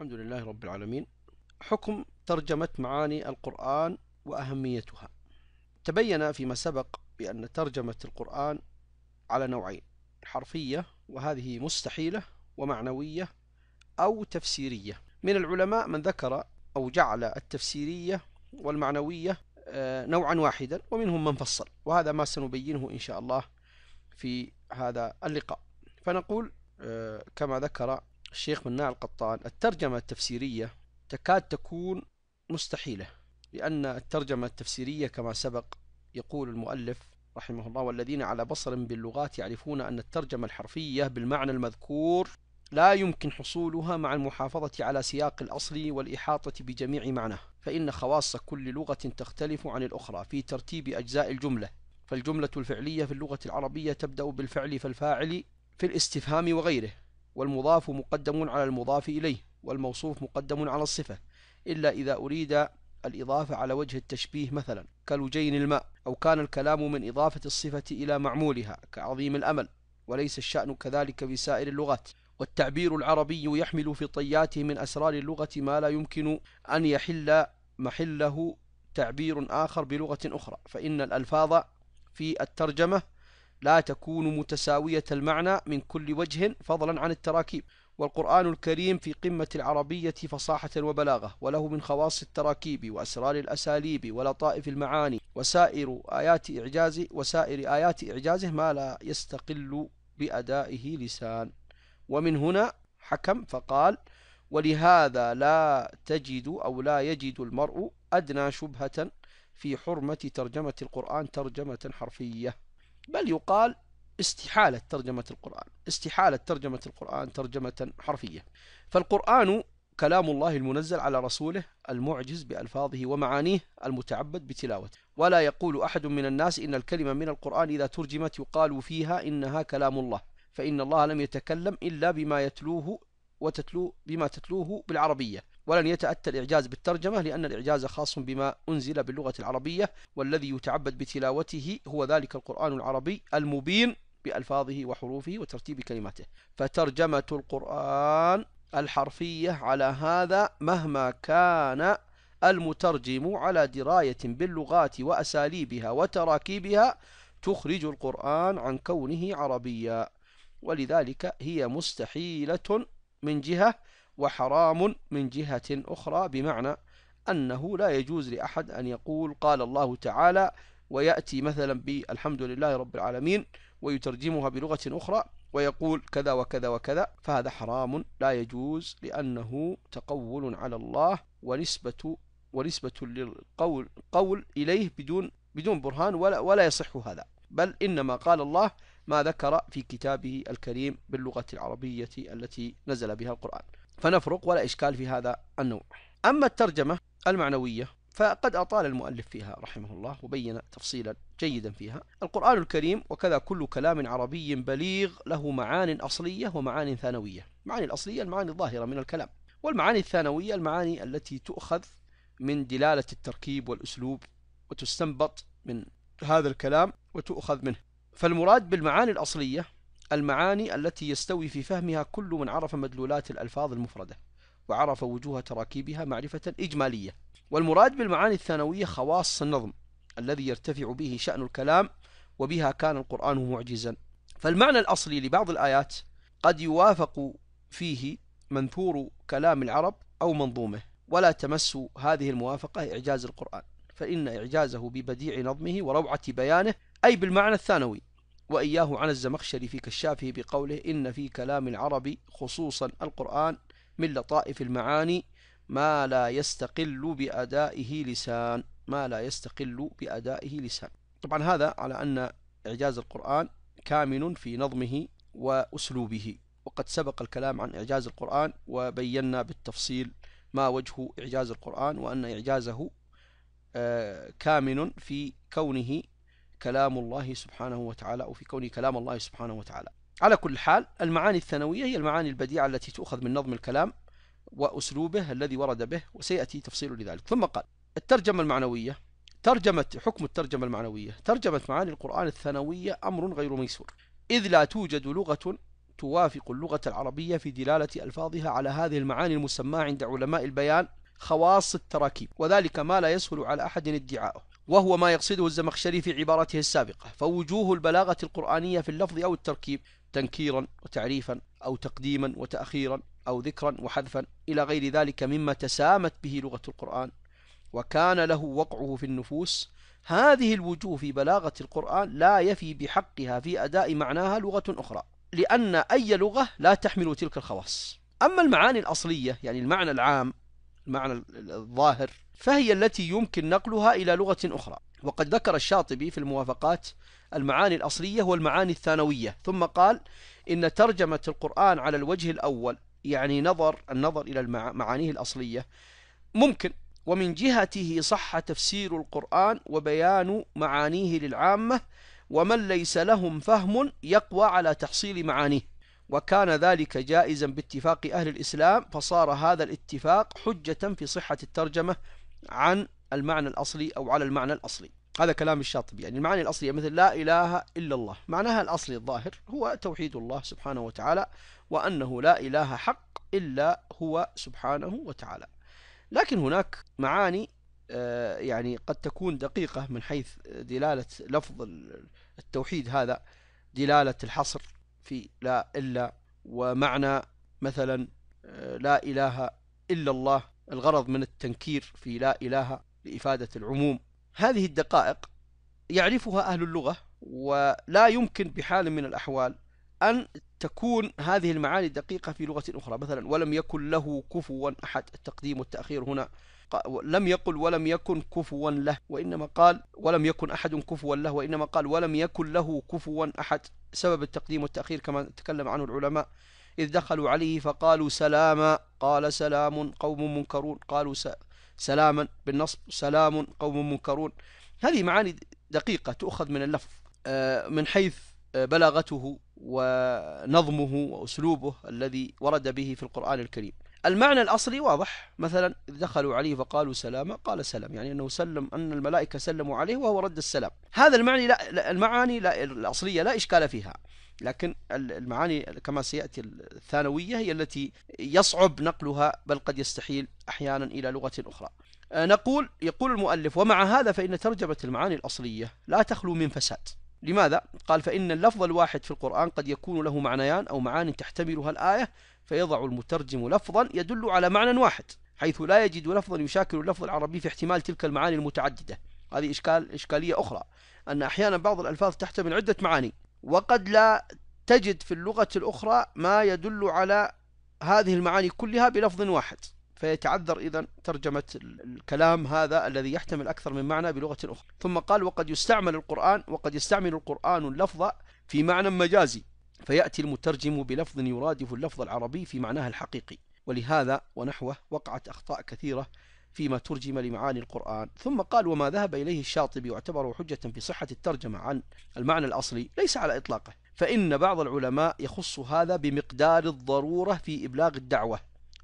الحمد لله رب العالمين حكم ترجمة معاني القرآن وأهميتها تبين فيما سبق بأن ترجمة القرآن على نوعين حرفية وهذه مستحيلة ومعنوية أو تفسيرية من العلماء من ذكر أو جعل التفسيرية والمعنوية آه، نوعا واحدا ومنهم من فصل وهذا ما سنبينه إن شاء الله في هذا اللقاء فنقول آه، كما ذكر الشيخ مناع القطان الترجمة التفسيرية تكاد تكون مستحيلة لأن الترجمة التفسيرية كما سبق يقول المؤلف رحمه الله والذين على بصر باللغات يعرفون أن الترجمة الحرفية بالمعنى المذكور لا يمكن حصولها مع المحافظة على سياق الأصل والإحاطة بجميع معناه فإن خواص كل لغة تختلف عن الأخرى في ترتيب أجزاء الجملة فالجملة الفعلية في اللغة العربية تبدأ بالفعل فالفاعل في الاستفهام وغيره والمضاف مقدم على المضاف إليه والموصوف مقدم على الصفة إلا إذا أريد الإضافة على وجه التشبيه مثلا كلجين الماء أو كان الكلام من إضافة الصفة إلى معمولها كعظيم الأمل وليس الشأن كذلك في سائر اللغات والتعبير العربي يحمل في طياته من أسرار اللغة ما لا يمكن أن يحل محله تعبير آخر بلغة أخرى فإن الألفاظ في الترجمة لا تكون متساوية المعنى من كل وجه فضلا عن التراكيب والقرآن الكريم في قمة العربية فصاحة وبلاغة وله من خواص التراكيب وأسرار الأساليب ولطائف المعاني وسائر آيات إعجازه وسائر آيات إعجازه ما لا يستقل بأدائه لسان ومن هنا حكم فقال ولهذا لا تجد أو لا يجد المرء أدنى شبهة في حرمة ترجمة القرآن ترجمة حرفية بل يقال استحالة ترجمة القرآن استحالة ترجمة القرآن ترجمة حرفية فالقرآن كلام الله المنزل على رسوله المعجز بألفاظه ومعانيه المتعبد بتلاوته ولا يقول أحد من الناس إن الكلمة من القرآن إذا ترجمت يقال فيها إنها كلام الله فإن الله لم يتكلم إلا بما يتلوه وتتلو بما تتلوه بالعربية ولن يتأتى الإعجاز بالترجمة لأن الإعجاز خاص بما أنزل باللغة العربية والذي يتعبد بتلاوته هو ذلك القرآن العربي المبين بألفاظه وحروفه وترتيب كلماته فترجمة القرآن الحرفية على هذا مهما كان المترجم على دراية باللغات وأساليبها وتراكيبها تخرج القرآن عن كونه عربيا ولذلك هي مستحيلة من جهة وحرام من جهة أخرى بمعنى أنه لا يجوز لأحد أن يقول قال الله تعالى ويأتي مثلا بالحمد لله رب العالمين ويترجمها بلغة أخرى ويقول كذا وكذا وكذا فهذا حرام لا يجوز لأنه تقول على الله ونسبة ونسبة للقول قول إليه بدون بدون برهان ولا, ولا يصح هذا بل إنما قال الله ما ذكر في كتابه الكريم باللغة العربية التي نزل بها القرآن فنفرق ولا إشكال في هذا النوع أما الترجمة المعنوية فقد أطال المؤلف فيها رحمه الله وبين تفصيلا جيدا فيها القرآن الكريم وكذا كل كلام عربي بليغ له معان أصلية ومعان ثانوية المعاني الأصلية المعاني الظاهرة من الكلام والمعاني الثانوية المعاني التي تؤخذ من دلالة التركيب والأسلوب وتستنبط من هذا الكلام وتؤخذ منه فالمراد بالمعاني الأصلية المعاني التي يستوي في فهمها كل من عرف مدلولات الألفاظ المفردة وعرف وجوه تراكيبها معرفة إجمالية والمراد بالمعاني الثانوية خواص النظم الذي يرتفع به شأن الكلام وبها كان القرآن معجزا فالمعنى الأصلي لبعض الآيات قد يوافق فيه منثور كلام العرب أو منظومه ولا تمس هذه الموافقة إعجاز القرآن فإن إعجازه ببديع نظمه وروعة بيانه أي بالمعنى الثانوي وإياه عن الزمخشري في كشافه بقوله إن في كلام العرب خصوصا القرآن من لطائف المعاني ما لا يستقل بأدائه لسان ما لا يستقل بأدائه لسان طبعا هذا على أن إعجاز القرآن كامن في نظمه وأسلوبه وقد سبق الكلام عن إعجاز القرآن وبينا بالتفصيل ما وجه إعجاز القرآن وأن إعجازه آه، كامن في كونه كلام الله سبحانه وتعالى أو في كونه كلام الله سبحانه وتعالى على كل حال المعاني الثانوية هي المعاني البديعة التي تؤخذ من نظم الكلام وأسلوبه الذي ورد به وسيأتي تفصيل لذلك ثم قال الترجمة المعنوية ترجمة حكم الترجمة المعنوية ترجمة معاني القرآن الثانوية أمر غير ميسور إذ لا توجد لغة توافق اللغة العربية في دلالة ألفاظها على هذه المعاني المسماة عند علماء البيان خواص التراكيب وذلك ما لا يسهل على أحد ادعاؤه وهو ما يقصده الزمخشري في عبارته السابقة فوجوه البلاغة القرآنية في اللفظ أو التركيب تنكيرا وتعريفا أو تقديما وتأخيرا أو ذكرا وحذفا إلى غير ذلك مما تسامت به لغة القرآن وكان له وقعه في النفوس هذه الوجوه في بلاغة القرآن لا يفي بحقها في أداء معناها لغة أخرى لأن أي لغة لا تحمل تلك الخواص أما المعاني الأصلية يعني المعنى العام المعنى الظاهر فهي التي يمكن نقلها إلى لغة أخرى وقد ذكر الشاطبي في الموافقات المعاني الأصلية والمعاني الثانوية ثم قال إن ترجمة القرآن على الوجه الأول يعني نظر النظر إلى معانيه الأصلية ممكن ومن جهته صح تفسير القرآن وبيان معانيه للعامة ومن ليس لهم فهم يقوى على تحصيل معانيه وكان ذلك جائزا باتفاق أهل الإسلام فصار هذا الاتفاق حجة في صحة الترجمة عن المعنى الأصلي أو على المعنى الأصلي هذا كلام الشاطبي يعني المعاني الأصلية يعني مثل لا إله إلا الله معناها الأصلي الظاهر هو توحيد الله سبحانه وتعالى وأنه لا إله حق إلا هو سبحانه وتعالى لكن هناك معاني آه، يعني قد تكون دقيقة من حيث دلالة لفظ التوحيد هذا دلالة الحصر في لا إلا ومعنى مثلا آه، لا إله إلا الله الغرض من التنكير في لا إله لإفادة العموم هذه الدقائق يعرفها أهل اللغة ولا يمكن بحال من الأحوال أن تكون هذه المعاني دقيقة في لغة أخرى مثلا ولم يكن له كفوا أحد التقديم والتأخير هنا لم يقل ولم يكن كفوا له وإنما قال ولم يكن أحد كفوا له وإنما قال ولم يكن له كفوا أحد سبب التقديم والتأخير كما تكلم عنه العلماء إذ دخلوا عليه فقالوا سلاما قال سلام قوم منكرون قالوا سلاما بالنصب سلام قوم منكرون هذه معاني دقيقة تؤخذ من اللفظ آه، من حيث آه، بلاغته ونظمه وأسلوبه الذي ورد به في القرآن الكريم المعنى الأصلي واضح مثلا دخلوا عليه فقالوا سلاما قال سلام يعني أنه سلم أن الملائكة سلموا عليه وهو رد السلام هذا المعني لا المعاني لا الأصلية لا إشكال فيها لكن المعاني كما سيأتي الثانوية هي التي يصعب نقلها بل قد يستحيل أحيانا إلى لغة أخرى آه، نقول يقول المؤلف ومع هذا فإن ترجمة المعاني الأصلية لا تخلو من فساد لماذا؟ قال فإن اللفظ الواحد في القرآن قد يكون له معنيان أو معان تحتملها الآية فيضع المترجم لفظا يدل على معنى واحد حيث لا يجد لفظا يشاكل اللفظ العربي في احتمال تلك المعاني المتعددة هذه إشكال إشكالية أخرى أن أحيانا بعض الألفاظ تحتمل عدة معاني وقد لا تجد في اللغة الأخرى ما يدل على هذه المعاني كلها بلفظ واحد فيتعذر إذا ترجمة الكلام هذا الذي يحتمل أكثر من معنى بلغة أخرى ثم قال وقد يستعمل القرآن وقد يستعمل القرآن اللفظ في معنى مجازي فيأتي المترجم بلفظ يرادف اللفظ العربي في معناه الحقيقي ولهذا ونحوه وقعت أخطاء كثيرة فيما ترجم لمعاني القرآن ثم قال وما ذهب إليه الشاطبي يعتبر حجة في صحة الترجمة عن المعنى الأصلي ليس على إطلاقه فإن بعض العلماء يخص هذا بمقدار الضرورة في إبلاغ الدعوة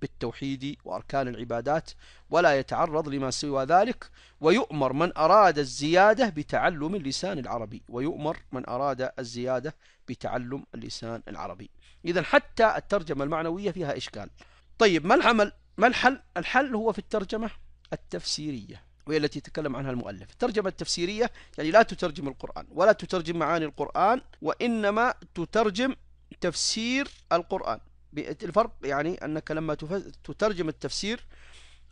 بالتوحيد وأركان العبادات ولا يتعرض لما سوى ذلك ويؤمر من أراد الزيادة بتعلم اللسان العربي ويؤمر من أراد الزيادة بتعلم اللسان العربي إذا حتى الترجمة المعنوية فيها إشكال طيب ما العمل ما الحل الحل هو في الترجمة التفسيرية وهي التي تكلم عنها المؤلف الترجمة التفسيرية يعني لا تترجم القرآن ولا تترجم معاني القرآن وإنما تترجم تفسير القرآن الفرق يعني أنك لما تترجم التفسير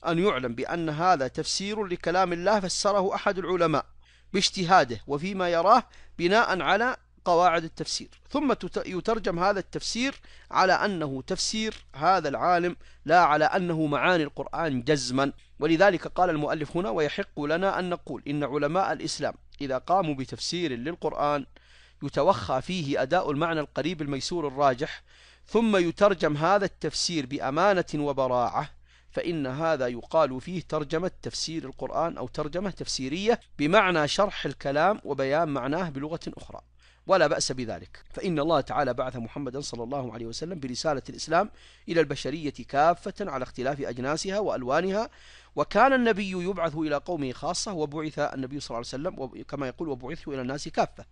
أن يعلم بأن هذا تفسير لكلام الله فسره أحد العلماء باجتهاده وفيما يراه بناء على قواعد التفسير ثم يترجم هذا التفسير على أنه تفسير هذا العالم لا على أنه معاني القرآن جزما ولذلك قال المؤلف هنا ويحق لنا أن نقول إن علماء الإسلام إذا قاموا بتفسير للقرآن يتوخى فيه أداء المعنى القريب الميسور الراجح ثم يترجم هذا التفسير بأمانة وبراعة فإن هذا يقال فيه ترجمة تفسير القرآن أو ترجمة تفسيرية بمعنى شرح الكلام وبيان معناه بلغة أخرى ولا بأس بذلك فإن الله تعالى بعث محمدا صلى الله عليه وسلم برسالة الإسلام إلى البشرية كافة على اختلاف أجناسها وألوانها وكان النبي يبعث إلى قومه خاصة وبعث النبي صلى الله عليه وسلم كما يقول وبعثت إلى الناس كافة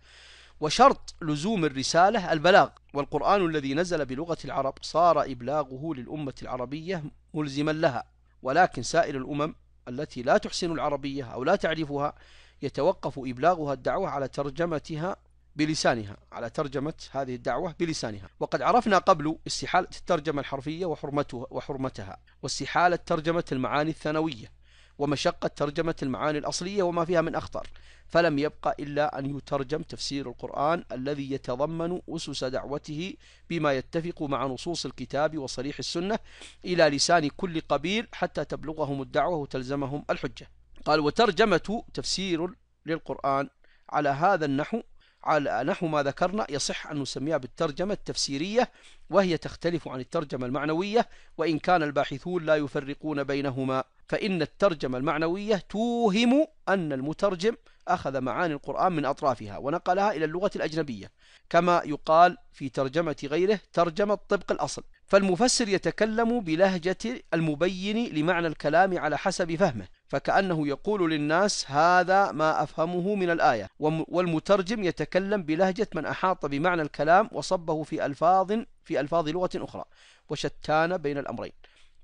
وشرط لزوم الرسالة البلاغ والقرآن الذي نزل بلغة العرب صار إبلاغه للأمة العربية ملزما لها ولكن سائر الأمم التي لا تحسن العربية أو لا تعرفها يتوقف إبلاغها الدعوة على ترجمتها بلسانها على ترجمة هذه الدعوة بلسانها وقد عرفنا قبل استحالة الترجمة الحرفية وحرمتها, وحرمتها واستحالة ترجمة المعاني الثانوية ومشقة ترجمة المعاني الأصلية وما فيها من أخطر فلم يبقى إلا أن يترجم تفسير القرآن الذي يتضمن أسس دعوته بما يتفق مع نصوص الكتاب وصريح السنة إلى لسان كل قبيل حتى تبلغهم الدعوة وتلزمهم الحجة قال وترجمة تفسير للقرآن على هذا النحو على نحو ما ذكرنا يصح أن نسميها بالترجمة التفسيرية وهي تختلف عن الترجمة المعنوية وإن كان الباحثون لا يفرقون بينهما فإن الترجمة المعنوية توهم أن المترجم أخذ معاني القرآن من أطرافها ونقلها إلى اللغة الأجنبية كما يقال في ترجمة غيره ترجمة طبق الأصل فالمفسر يتكلم بلهجة المبين لمعنى الكلام على حسب فهمه فكأنه يقول للناس هذا ما أفهمه من الآية والمترجم يتكلم بلهجة من أحاط بمعنى الكلام وصبه في ألفاظ في ألفاظ لغة أخرى وشتان بين الأمرين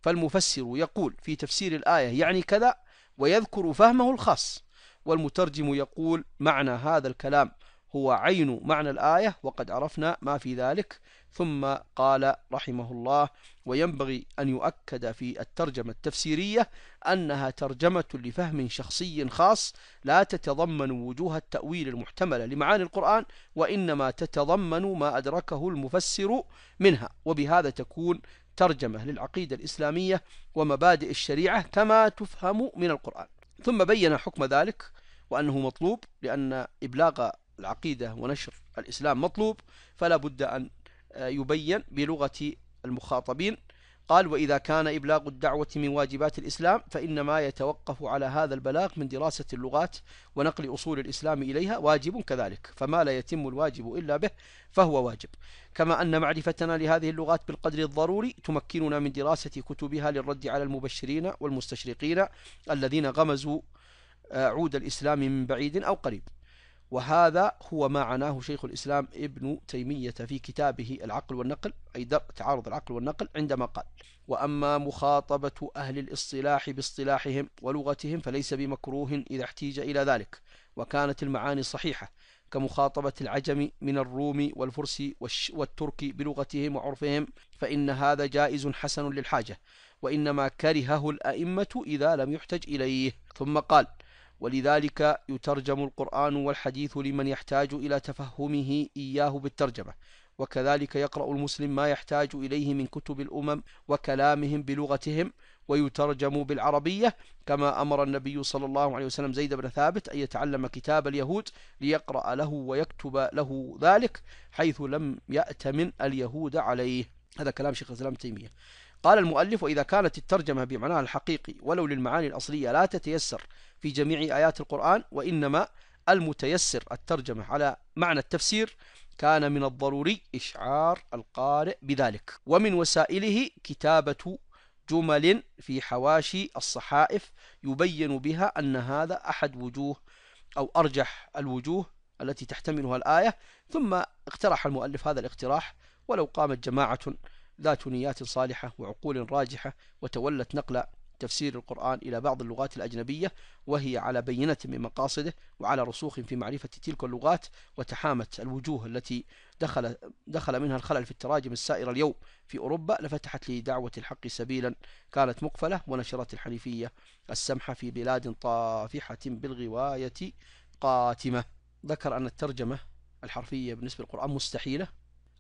فالمفسر يقول في تفسير الآية يعني كذا ويذكر فهمه الخاص والمترجم يقول معنى هذا الكلام هو عين معنى الآية وقد عرفنا ما في ذلك ثم قال رحمه الله وينبغي أن يؤكد في الترجمة التفسيرية أنها ترجمة لفهم شخصي خاص لا تتضمن وجوه التأويل المحتملة لمعاني القرآن وإنما تتضمن ما أدركه المفسر منها وبهذا تكون ترجمة للعقيدة الإسلامية ومبادئ الشريعة كما تفهم من القرآن ثم بين حكم ذلك وأنه مطلوب لأن إبلاغ العقيدة ونشر الإسلام مطلوب فلا بد أن آه، يبين بلغة المخاطبين قال وإذا كان إبلاغ الدعوة من واجبات الإسلام فإنما يتوقف على هذا البلاغ من دراسة اللغات ونقل أصول الإسلام إليها واجب كذلك فما لا يتم الواجب إلا به فهو واجب كما أن معرفتنا لهذه اللغات بالقدر الضروري تمكننا من دراسة كتبها للرد على المبشرين والمستشرقين الذين غمزوا آه، عود الإسلام من بعيد أو قريب وهذا هو ما عناه شيخ الإسلام ابن تيمية في كتابه العقل والنقل أي درء تعارض العقل والنقل عندما قال وأما مخاطبة أهل الاصطلاح باصطلاحهم ولغتهم فليس بمكروه إذا احتيج إلى ذلك وكانت المعاني صحيحة كمخاطبة العجم من الروم والفرس والترك بلغتهم وعرفهم فإن هذا جائز حسن للحاجة وإنما كرهه الأئمة إذا لم يحتج إليه ثم قال ولذلك يترجم القرآن والحديث لمن يحتاج إلى تفهمه إياه بالترجمة وكذلك يقرأ المسلم ما يحتاج إليه من كتب الأمم وكلامهم بلغتهم ويترجم بالعربية كما أمر النبي صلى الله عليه وسلم زيد بن ثابت أن يتعلم كتاب اليهود ليقرأ له ويكتب له ذلك حيث لم يأتمن اليهود عليه هذا كلام شيخ الإسلام تيمية قال المؤلف وإذا كانت الترجمة بمعناها الحقيقي ولو للمعاني الأصلية لا تتيسر في جميع آيات القرآن وإنما المتيسر الترجمة على معنى التفسير كان من الضروري إشعار القارئ بذلك ومن وسائله كتابة جمل في حواشي الصحائف يبين بها أن هذا أحد وجوه أو أرجح الوجوه التي تحتملها الآية ثم اقترح المؤلف هذا الاقتراح ولو قامت جماعة ذات نيات صالحة وعقول راجحة وتولت نقل تفسير القرآن إلى بعض اللغات الأجنبية وهي على بينة من مقاصده وعلى رسوخ في معرفة تلك اللغات وتحامت الوجوه التي دخل, دخل منها الخلل في التراجم السائرة اليوم في أوروبا لفتحت لدعوة الحق سبيلا كانت مقفلة ونشرت الحنيفية السمحة في بلاد طافحة بالغواية قاتمة ذكر أن الترجمة الحرفية بالنسبة للقرآن مستحيلة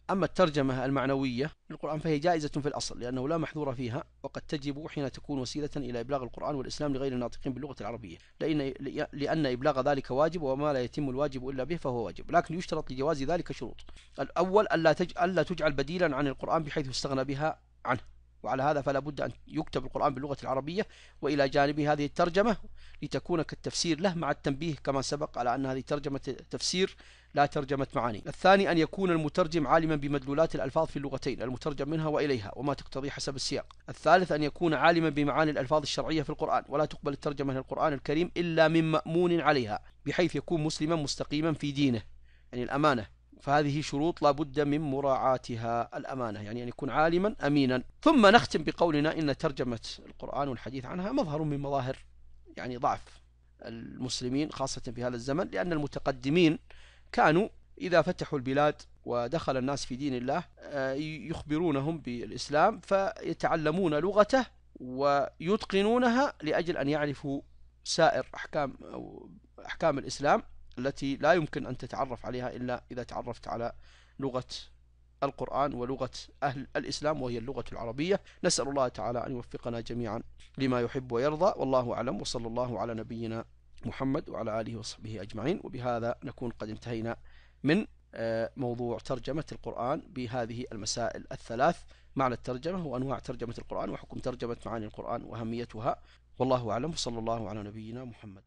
أما الترجمة المعنوية للقرآن فهي جائزة في الأصل لأنه لا محذور فيها وقد تجب حين تكون وسيلة إلى إبلاغ القرآن والإسلام لغير الناطقين باللغة العربية لأن, لأن إبلاغ ذلك واجب وما لا يتم الواجب إلا به فهو واجب لكن يشترط لجواز ذلك شروط الأول ألا, تج... ألا تجعل بديلا عن القرآن بحيث استغنى بها عنه وعلى هذا فلا بد أن يكتب القرآن باللغة العربية وإلى جانب هذه الترجمة لتكون كالتفسير له مع التنبيه كما سبق على أن هذه ترجمة تفسير لا ترجمة معاني الثاني أن يكون المترجم عالما بمدلولات الألفاظ في اللغتين المترجم منها وإليها وما تقتضي حسب السياق الثالث أن يكون عالما بمعاني الألفاظ الشرعية في القرآن ولا تقبل الترجمة للقرآن الكريم إلا من مأمون عليها بحيث يكون مسلما مستقيما في دينه يعني الأمانة فهذه شروط لا بد من مراعاتها الأمانة يعني أن يكون عالما أمينا ثم نختم بقولنا إن ترجمة القرآن والحديث عنها مظهر من مظاهر يعني ضعف المسلمين خاصة في هذا الزمن لأن المتقدمين كانوا إذا فتحوا البلاد ودخل الناس في دين الله آه، يخبرونهم بالإسلام فيتعلمون لغته ويتقنونها لأجل أن يعرفوا سائر أحكام أو أحكام الإسلام التي لا يمكن أن تتعرف عليها إلا إذا تعرفت على لغة القرآن ولغة أهل الإسلام وهي اللغة العربية نسأل الله تعالى أن يوفقنا جميعا لما يحب ويرضى والله أعلم وصلى الله على نبينا محمد وعلى آله وصحبه أجمعين وبهذا نكون قد انتهينا من آه، موضوع ترجمة القرآن بهذه المسائل الثلاث معنى الترجمة وأنواع ترجمة القرآن وحكم ترجمة معاني القرآن وأهميتها والله أعلم صلى الله على نبينا محمد